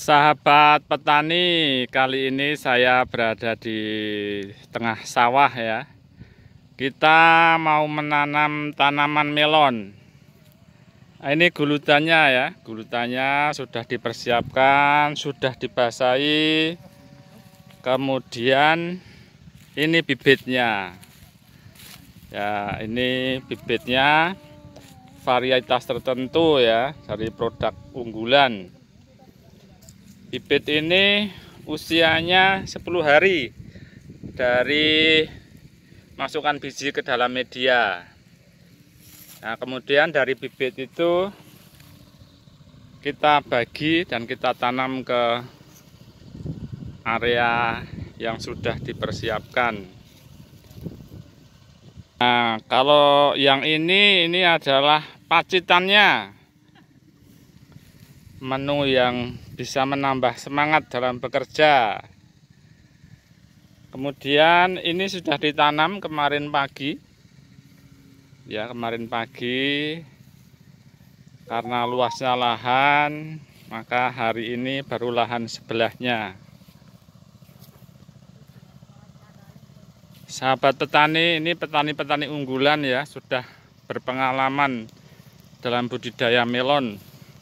Sahabat petani, kali ini saya berada di tengah sawah ya. Kita mau menanam tanaman melon. ini gulutannya ya, gulutannya sudah dipersiapkan, sudah dibasahi. Kemudian ini bibitnya. Ya, ini bibitnya varietas tertentu ya dari produk unggulan bibit ini usianya 10 hari dari masukkan biji ke dalam media nah kemudian dari bibit itu kita bagi dan kita tanam ke area yang sudah dipersiapkan nah kalau yang ini ini adalah pacitannya menu yang bisa menambah semangat dalam bekerja kemudian ini sudah ditanam kemarin pagi ya kemarin pagi karena luasnya lahan maka hari ini baru lahan sebelahnya sahabat petani ini petani-petani unggulan ya sudah berpengalaman dalam budidaya melon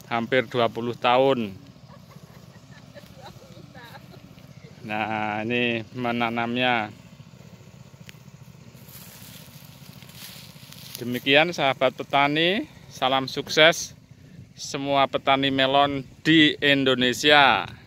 hampir 20 tahun nah ini menanamnya demikian sahabat petani salam sukses semua petani melon di Indonesia